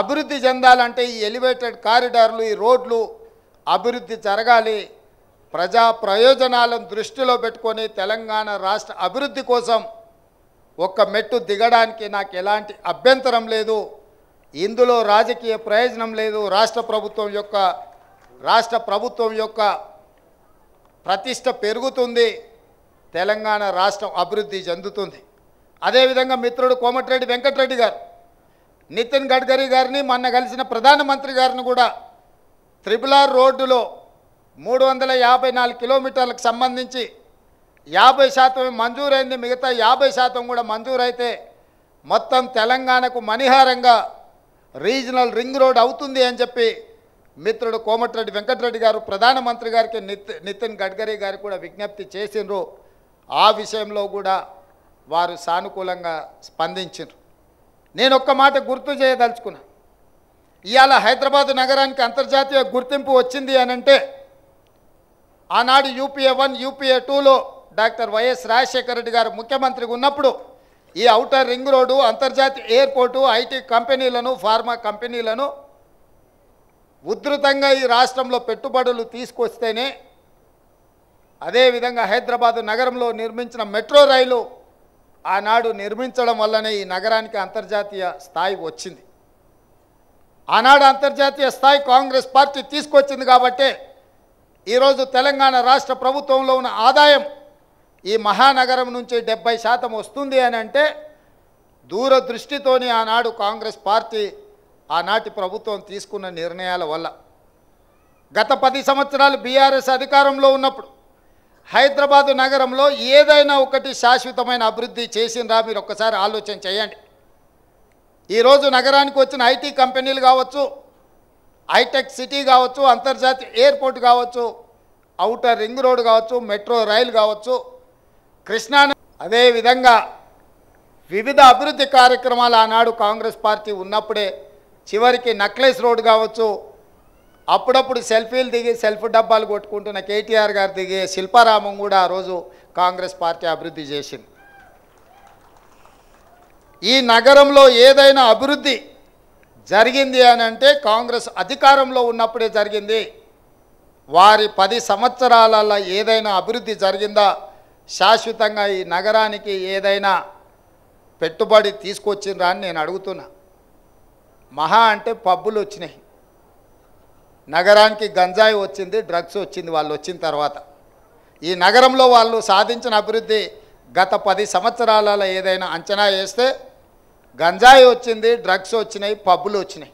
అభివృద్ధి చెందాలంటే ఈ ఎలివేటెడ్ కారిడార్లు ఈ రోడ్లు అభివృద్ధి జరగాలి ప్రజా ప్రయోజనాలను దృష్టిలో పెట్టుకొని తెలంగాణ రాష్ట్ర అభివృద్ధి కోసం ఒక్క మెట్టు దిగడానికి నాకు ఎలాంటి అభ్యంతరం లేదు ఇందులో రాజకీయ ప్రయోజనం లేదు రాష్ట్ర ప్రభుత్వం యొక్క రాష్ట్ర ప్రభుత్వం యొక్క ప్రతిష్ట పెరుగుతుంది తెలంగాణ రాష్ట్రం అభివృద్ధి చెందుతుంది అదేవిధంగా మిత్రుడు కోమటిరెడ్డి వెంకటరెడ్డి గారు నితిన్ గడ్కరీ గారిని మొన్న కలిసిన ప్రధానమంత్రి గారిని కూడా త్రిపులార్ రోడ్డులో మూడు వందల యాభై నాలుగు కిలోమీటర్లకు సంబంధించి యాభై శాతం మంజూరైంది మిగతా యాభై శాతం కూడా మంజూరైతే మొత్తం తెలంగాణకు మణిహారంగా రీజనల్ రింగ్ రోడ్ అవుతుంది అని చెప్పి మిత్రుడు కోమటిరెడ్డి వెంకటరెడ్డి గారు ప్రధానమంత్రి గారికి నితిన్ గడ్కరీ గారికి కూడా విజ్ఞప్తి చేసినారు ఆ విషయంలో కూడా వారు సానుకూలంగా స్పందించారు నేను ఒక్క మాట గుర్తు చేయదలుచుకున్నా ఇవాళ హైదరాబాదు నగరానికి అంతర్జాతీయ గుర్తింపు వచ్చింది అనంటే ఆనాడు యూపీఏ వన్ యూపీఏ టూలో డాక్టర్ వైఎస్ రాజశేఖర రెడ్డి గారు ముఖ్యమంత్రిగా ఉన్నప్పుడు ఈ ఔటర్ రింగ్ రోడ్డు అంతర్జాతీయ ఎయిర్పోర్టు ఐటీ కంపెనీలను ఫార్మా కంపెనీలను ఉధృతంగా ఈ రాష్ట్రంలో పెట్టుబడులు తీసుకొస్తేనే అదేవిధంగా హైదరాబాదు నగరంలో నిర్మించిన మెట్రో రైలు ఆనాడు నిర్మించడం వల్లనే ఈ నగరానికి అంతర్జాతీయ స్థాయి వచ్చింది ఆనాడు అంతర్జాతీయ స్థాయి కాంగ్రెస్ పార్టీ తీసుకొచ్చింది కాబట్టే ఈరోజు తెలంగాణ రాష్ట్ర ప్రభుత్వంలో ఉన్న ఆదాయం ఈ మహానగరం నుంచి డెబ్బై శాతం వస్తుంది అని అంటే దూరదృష్టితోని ఆనాడు కాంగ్రెస్ పార్టీ ఆనాటి ప్రభుత్వం తీసుకున్న నిర్ణయాల వల్ల గత పది సంవత్సరాలు బీఆర్ఎస్ అధికారంలో ఉన్నప్పుడు హైదరాబాదు నగరంలో ఏదైనా ఒకటి శాశ్వతమైన అభివృద్ధి చేసిందా మీరు ఒక్కసారి ఆలోచన చేయండి ఈరోజు నగరానికి వచ్చిన ఐటీ కంపెనీలు కావచ్చు హైటెక్ సిటీ కావచ్చు అంతర్జాతీయ ఎయిర్పోర్ట్ కావచ్చు అవుటర్ రింగ్ రోడ్ కావచ్చు మెట్రో రైలు కావచ్చు కృష్ణా అదేవిధంగా వివిధ అభివృద్ధి కార్యక్రమాలు ఆనాడు కాంగ్రెస్ పార్టీ ఉన్నప్పుడే చివరికి నక్లెస్ రోడ్ కావచ్చు అప్పుడప్పుడు సెల్ఫీలు దిగి సెల్ఫ్ డబ్బాలు కొట్టుకుంటున్న కేటీఆర్ గారు దిగి శిల్పారామం కూడా ఆ రోజు కాంగ్రెస్ పార్టీ అభివృద్ధి చేసింది ఈ నగరంలో ఏదైనా అభివృద్ధి జరిగింది అని అంటే కాంగ్రెస్ అధికారంలో ఉన్నప్పుడే జరిగింది వారి పది సంవత్సరాలలో ఏదైనా అభివృద్ధి జరిగిందా శాశ్వతంగా ఈ నగరానికి ఏదైనా పెట్టుబడి తీసుకొచ్చిందా అని నేను అడుగుతున్నా మహా అంటే పబ్బులు వచ్చినాయి నగరానికి గంజాయి వచ్చింది డ్రగ్స్ వచ్చింది వాళ్ళు వచ్చిన తర్వాత ఈ నగరంలో వాళ్ళు సాధించిన అభివృద్ధి గత పది సంవత్సరాలలో ఏదైనా అంచనా వేస్తే గంజాయి వచ్చింది డ్రగ్స్ వచ్చినాయి పబ్బులు వచ్చినాయి